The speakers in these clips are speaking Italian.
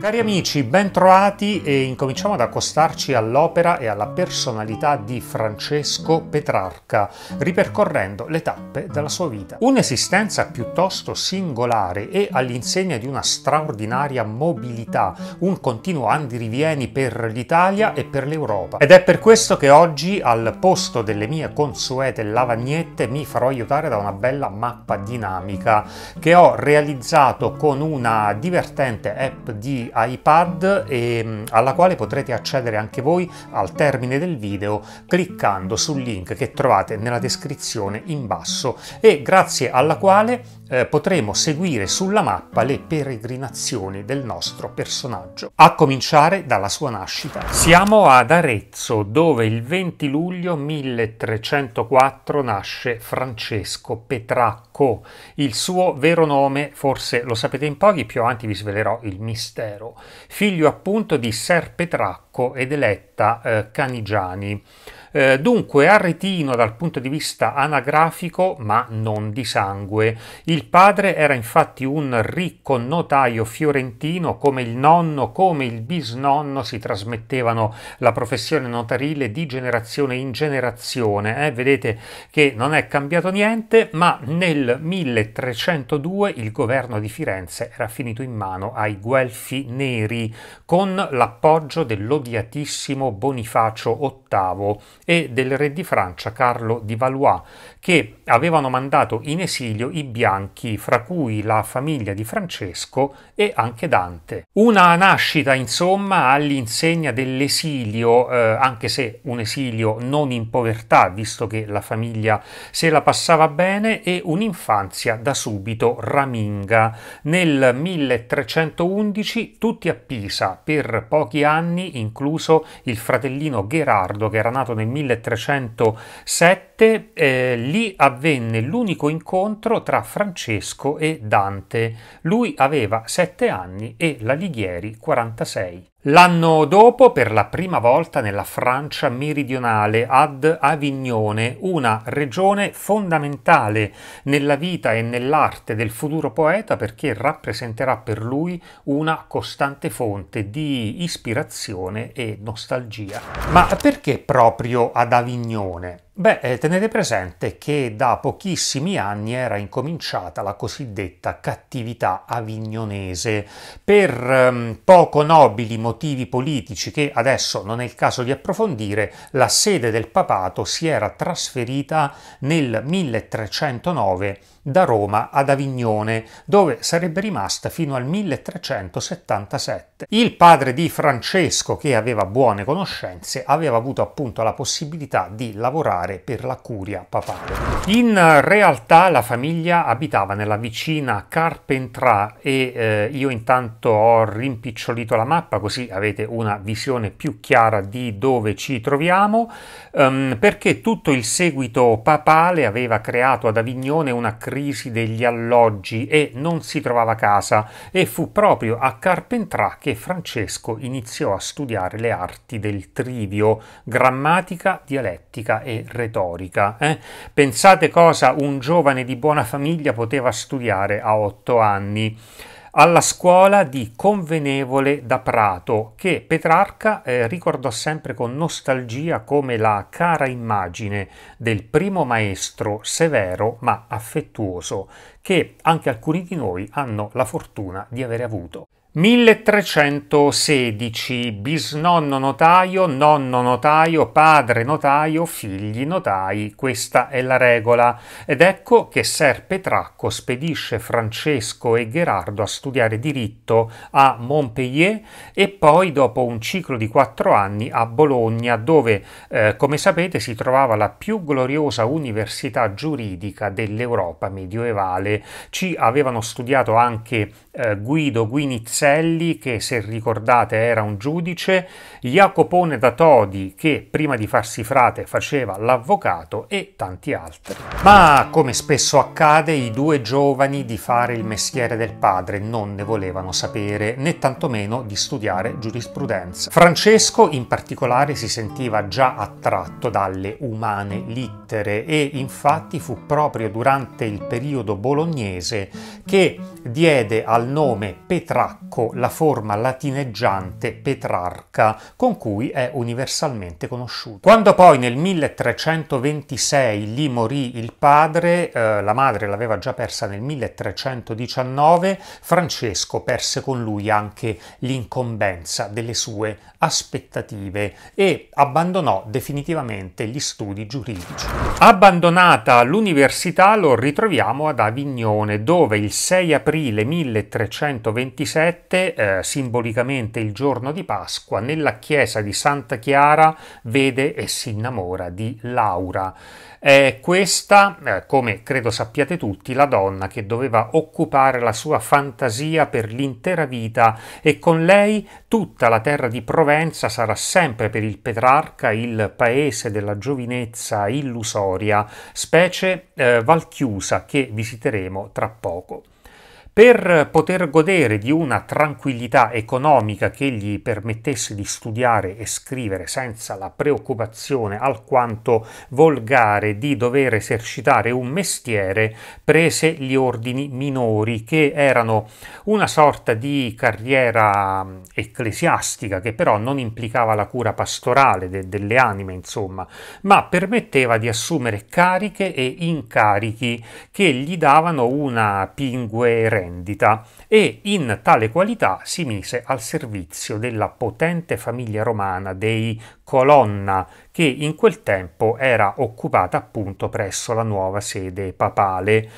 Cari amici, bentrovati e incominciamo ad accostarci all'opera e alla personalità di Francesco Petrarca, ripercorrendo le tappe della sua vita. Un'esistenza piuttosto singolare e all'insegna di una straordinaria mobilità, un continuo andirivieni per l'Italia e per l'Europa. Ed è per questo che oggi, al posto delle mie consuete lavagnette, mi farò aiutare da una bella mappa dinamica che ho realizzato con una divertente app di iPad e mm, alla quale potrete accedere anche voi al termine del video cliccando sul link che trovate nella descrizione in basso e grazie alla quale eh, potremo seguire sulla mappa le peregrinazioni del nostro personaggio, a cominciare dalla sua nascita. Siamo ad Arezzo, dove il 20 luglio 1304 nasce Francesco Petracco. Il suo vero nome, forse lo sapete in pochi, più avanti vi svelerò il mistero. Figlio appunto di Ser Petracco ed Eletta eh, Canigiani. Eh, dunque, Arretino dal punto di vista anagrafico, ma non di sangue. Il padre era infatti un ricco notaio fiorentino, come il nonno, come il bisnonno si trasmettevano la professione notarile di generazione in generazione. Eh? Vedete che non è cambiato niente, ma nel 1302 il governo di Firenze era finito in mano ai Guelfi neri con l'appoggio dell'odiatissimo Bonifacio VIII e del re di Francia Carlo di Valois, che avevano mandato in esilio i bianchi, fra cui la famiglia di Francesco e anche Dante. Una nascita, insomma, all'insegna dell'esilio, eh, anche se un esilio non in povertà, visto che la famiglia se la passava bene, e un'infanzia da subito raminga. Nel 1311 tutti a Pisa, per pochi anni, incluso il fratellino Gherardo, che era nato nel 1311, 1307, eh, lì avvenne l'unico incontro tra Francesco e Dante. Lui aveva sette anni e l'Alighieri 46. L'anno dopo, per la prima volta nella Francia meridionale, ad Avignone, una regione fondamentale nella vita e nell'arte del futuro poeta perché rappresenterà per lui una costante fonte di ispirazione e nostalgia. Ma perché proprio ad Avignone? Beh, eh, tenete presente che da pochissimi anni era incominciata la cosiddetta cattività avignonese per ehm, poco nobili motivi politici che adesso non è il caso di approfondire, la sede del papato si era trasferita nel 1309 da Roma ad Avignone, dove sarebbe rimasta fino al 1377. Il padre di Francesco, che aveva buone conoscenze, aveva avuto appunto la possibilità di lavorare per la curia papale. In realtà la famiglia abitava nella vicina Carpentra e eh, io intanto ho rimpicciolito la mappa così avete una visione più chiara di dove ci troviamo, ehm, perché tutto il seguito papale aveva creato ad Avignone una crisi degli alloggi e non si trovava casa e fu proprio a Carpentras che Francesco iniziò a studiare le arti del trivio, grammatica, dialettica e retorica. Eh? Pensate cosa un giovane di buona famiglia poteva studiare a otto anni alla scuola di Convenevole da Prato, che Petrarca eh, ricordò sempre con nostalgia come la cara immagine del primo maestro severo ma affettuoso, che anche alcuni di noi hanno la fortuna di avere avuto. 1316 bisnonno notaio, nonno notaio, padre notaio, figli notai. Questa è la regola. Ed ecco che Ser Petracco spedisce Francesco e Gherardo a studiare diritto a Montpellier e poi dopo un ciclo di quattro anni a Bologna dove, eh, come sapete, si trovava la più gloriosa università giuridica dell'Europa medioevale. Ci avevano studiato anche eh, Guido Guinizzi Marselli, che se ricordate era un giudice, Jacopone da Todi, che prima di farsi frate faceva l'avvocato, e tanti altri. Ma come spesso accade, i due giovani di fare il mestiere del padre non ne volevano sapere, né tantomeno di studiare giurisprudenza. Francesco, in particolare, si sentiva già attratto dalle umane littere e infatti fu proprio durante il periodo bolognese che diede al nome Petracco con la forma latineggiante Petrarca, con cui è universalmente conosciuto. Quando poi nel 1326 lì morì il padre, eh, la madre l'aveva già persa nel 1319, Francesco perse con lui anche l'incombenza delle sue aspettative e abbandonò definitivamente gli studi giuridici. Abbandonata l'università lo ritroviamo ad Avignone, dove il 6 aprile 1327 7, eh, simbolicamente il giorno di Pasqua, nella chiesa di Santa Chiara vede e si innamora di Laura. È questa, eh, come credo sappiate tutti, la donna che doveva occupare la sua fantasia per l'intera vita e con lei tutta la terra di Provenza sarà sempre per il Petrarca il paese della giovinezza illusoria, specie eh, Valchiusa che visiteremo tra poco. Per poter godere di una tranquillità economica che gli permettesse di studiare e scrivere senza la preoccupazione alquanto volgare di dover esercitare un mestiere, prese gli ordini minori che erano una sorta di carriera ecclesiastica che però non implicava la cura pastorale de delle anime, insomma, ma permetteva di assumere cariche e incarichi che gli davano una pingue rendita e in tale qualità si mise al servizio della potente famiglia romana dei Colonna che in quel tempo era occupata appunto presso la nuova sede papale.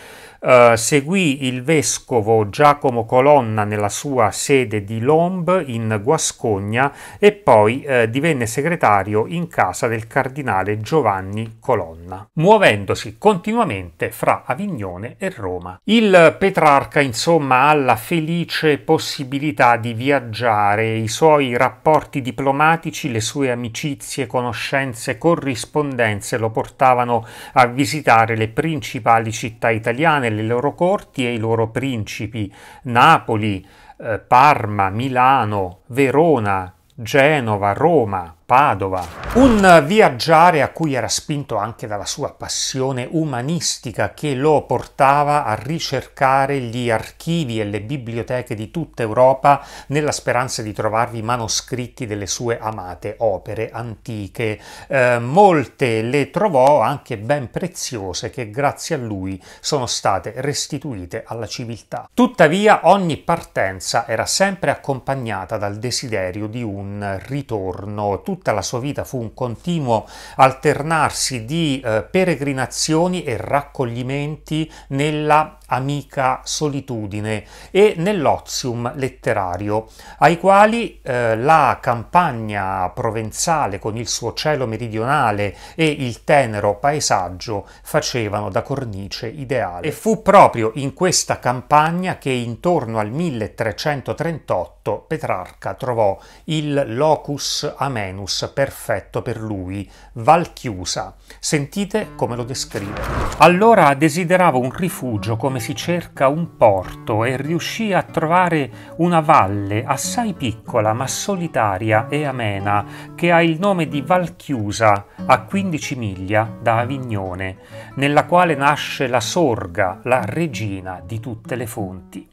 Eh, seguì il vescovo Giacomo Colonna nella sua sede di Lomb in Guascogna e poi eh, divenne segretario in casa del cardinale Giovanni Colonna, muovendosi continuamente fra Avignone e Roma. Il Petrarca insomma ha la felice possibilità di viaggiare, i suoi rapporti diplomatici, le sue amicizie, conoscenze, corrispondenze lo portavano a visitare le principali città italiane, le loro corti e i loro principi, Napoli, eh, Parma, Milano, Verona, Genova, Roma, Padova. Un viaggiare a cui era spinto anche dalla sua passione umanistica che lo portava a ricercare gli archivi e le biblioteche di tutta Europa nella speranza di trovarvi manoscritti delle sue amate opere antiche. Eh, molte le trovò anche ben preziose che grazie a lui sono state restituite alla civiltà. Tuttavia ogni partenza era sempre accompagnata dal desiderio di un ritorno tutta la sua vita fu un continuo alternarsi di eh, peregrinazioni e raccoglimenti nella amica solitudine e nell'ozium letterario, ai quali eh, la campagna provenzale con il suo cielo meridionale e il tenero paesaggio facevano da cornice ideale. E fu proprio in questa campagna che intorno al 1338 Petrarca trovò il locus amenus perfetto per lui, Valchiusa. Sentite come lo descrive. Allora desideravo un rifugio come si cerca un porto e riuscì a trovare una valle assai piccola ma solitaria e amena che ha il nome di Valchiusa a 15 miglia da Avignone, nella quale nasce la sorga, la regina di tutte le fonti.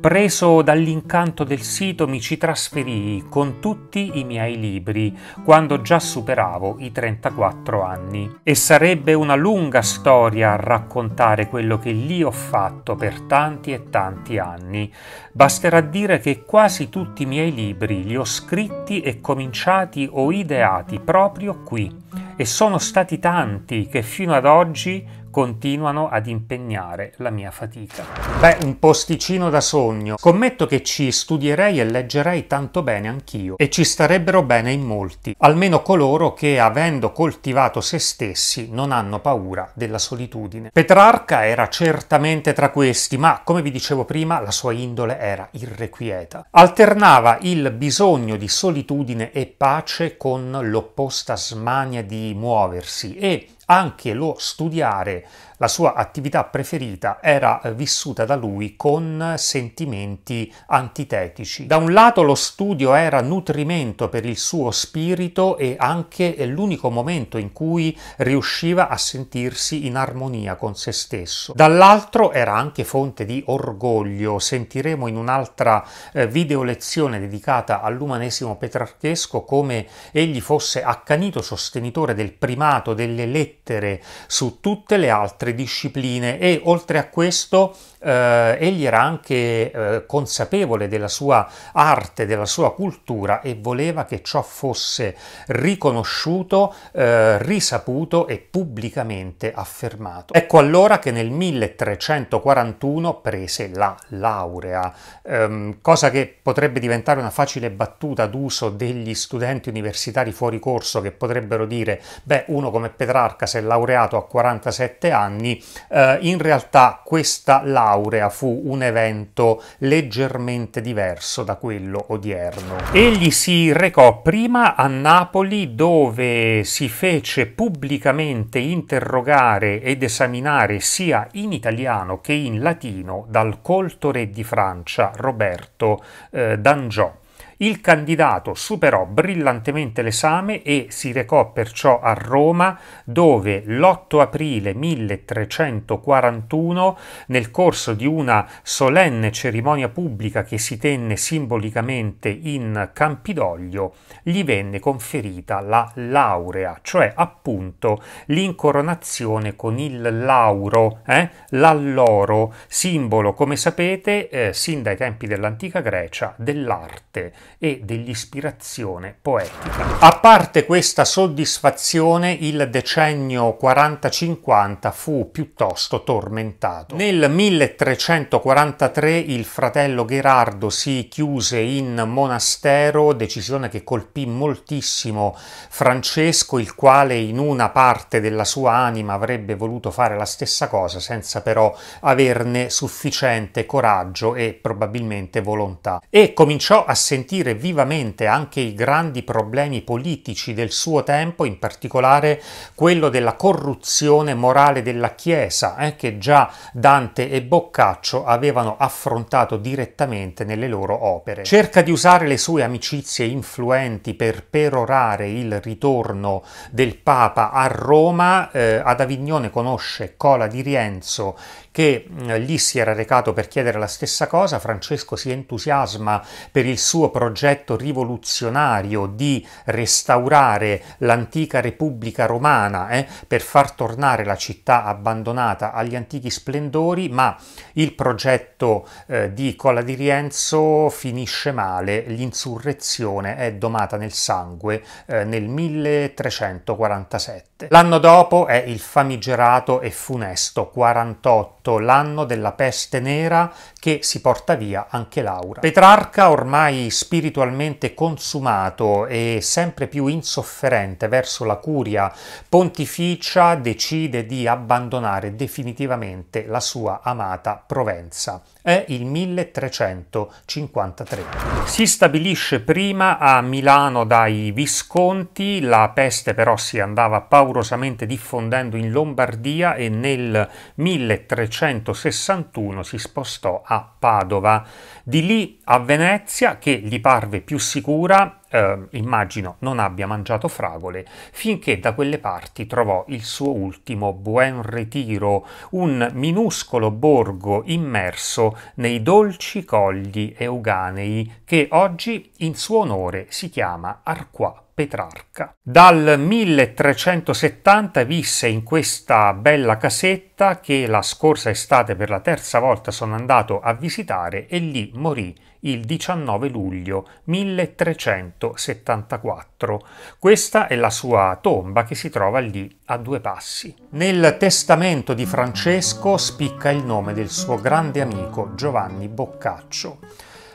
Preso dall'incanto del sito mi ci trasferii con tutti i miei libri quando già superavo i 34 anni e sarebbe una lunga storia raccontare quello che lì ho fatto per tanti e tanti anni. Basterà dire che quasi tutti i miei libri li ho scritti e cominciati o ideati proprio qui e sono stati tanti che fino ad oggi continuano ad impegnare la mia fatica. Beh, un posticino da sogno. Scommetto che ci studierei e leggerei tanto bene anch'io e ci starebbero bene in molti, almeno coloro che, avendo coltivato se stessi, non hanno paura della solitudine. Petrarca era certamente tra questi, ma come vi dicevo prima, la sua indole era irrequieta. Alternava il bisogno di solitudine e pace con l'opposta smania di muoversi e anche lo studiare la sua attività preferita era eh, vissuta da lui con sentimenti antitetici. Da un lato lo studio era nutrimento per il suo spirito e anche l'unico momento in cui riusciva a sentirsi in armonia con se stesso. Dall'altro era anche fonte di orgoglio. Sentiremo in un'altra eh, video lezione dedicata all'umanesimo petrarchesco come egli fosse accanito sostenitore del primato delle lettere su tutte le altre altre discipline e oltre a questo eh, egli era anche eh, consapevole della sua arte, della sua cultura e voleva che ciò fosse riconosciuto, eh, risaputo e pubblicamente affermato. Ecco allora che nel 1341 prese la laurea, ehm, cosa che potrebbe diventare una facile battuta d'uso degli studenti universitari fuori corso che potrebbero dire, beh, uno come Petrarca si è laureato a 47 anni, eh, in realtà questa laurea laurea fu un evento leggermente diverso da quello odierno. Egli si recò prima a Napoli dove si fece pubblicamente interrogare ed esaminare sia in italiano che in latino dal colto re di Francia Roberto eh, Dangiò. Il candidato superò brillantemente l'esame e si recò perciò a Roma dove l'8 aprile 1341, nel corso di una solenne cerimonia pubblica che si tenne simbolicamente in Campidoglio, gli venne conferita la laurea, cioè appunto l'incoronazione con il lauro, eh? l'alloro, simbolo, come sapete, eh, sin dai tempi dell'antica Grecia, dell'arte e dell'ispirazione poetica. A parte questa soddisfazione, il decennio 40-50 fu piuttosto tormentato. Nel 1343 il fratello Gherardo si chiuse in monastero, decisione che colpì moltissimo Francesco, il quale in una parte della sua anima avrebbe voluto fare la stessa cosa, senza però averne sufficiente coraggio e probabilmente volontà. E cominciò a sentire sentire vivamente anche i grandi problemi politici del suo tempo, in particolare quello della corruzione morale della Chiesa, eh, che già Dante e Boccaccio avevano affrontato direttamente nelle loro opere. Cerca di usare le sue amicizie influenti per perorare il ritorno del Papa a Roma. Eh, ad Avignone conosce Cola di Rienzo che eh, mm, lì si era recato per chiedere la stessa cosa. Francesco si entusiasma per il suo progetto progetto rivoluzionario di restaurare l'antica Repubblica Romana eh, per far tornare la città abbandonata agli antichi splendori, ma il progetto eh, di Cola di Rienzo finisce male, l'insurrezione è domata nel sangue eh, nel 1347. 47. L'anno dopo è il famigerato e funesto 48, l'anno della peste nera che si porta via anche Laura. Petrarca, ormai spiritualmente consumato e sempre più insofferente verso la curia pontificia, decide di abbandonare definitivamente la sua amata Provenza. È il 1353. Si stabilisce prima a Milano dai Visconti, la peste però si andava paura paurosamente diffondendo in Lombardia e nel 1361 si spostò a Padova. Di lì a Venezia, che gli parve più sicura eh, immagino non abbia mangiato fragole finché da quelle parti trovò il suo ultimo buon Retiro, un minuscolo borgo immerso nei dolci cogli euganei che oggi in suo onore si chiama Arquà Petrarca. Dal 1370 visse in questa bella casetta che la scorsa estate per la terza volta sono andato a visitare e lì morì il 19 luglio 1374. Questa è la sua tomba che si trova lì a due passi. Nel testamento di Francesco spicca il nome del suo grande amico Giovanni Boccaccio.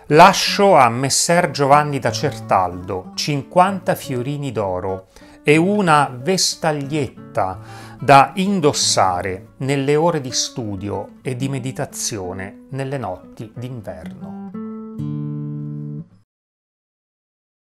Lascio a Messer Giovanni da Certaldo 50 fiorini d'oro e una vestaglietta da indossare nelle ore di studio e di meditazione nelle notti d'inverno.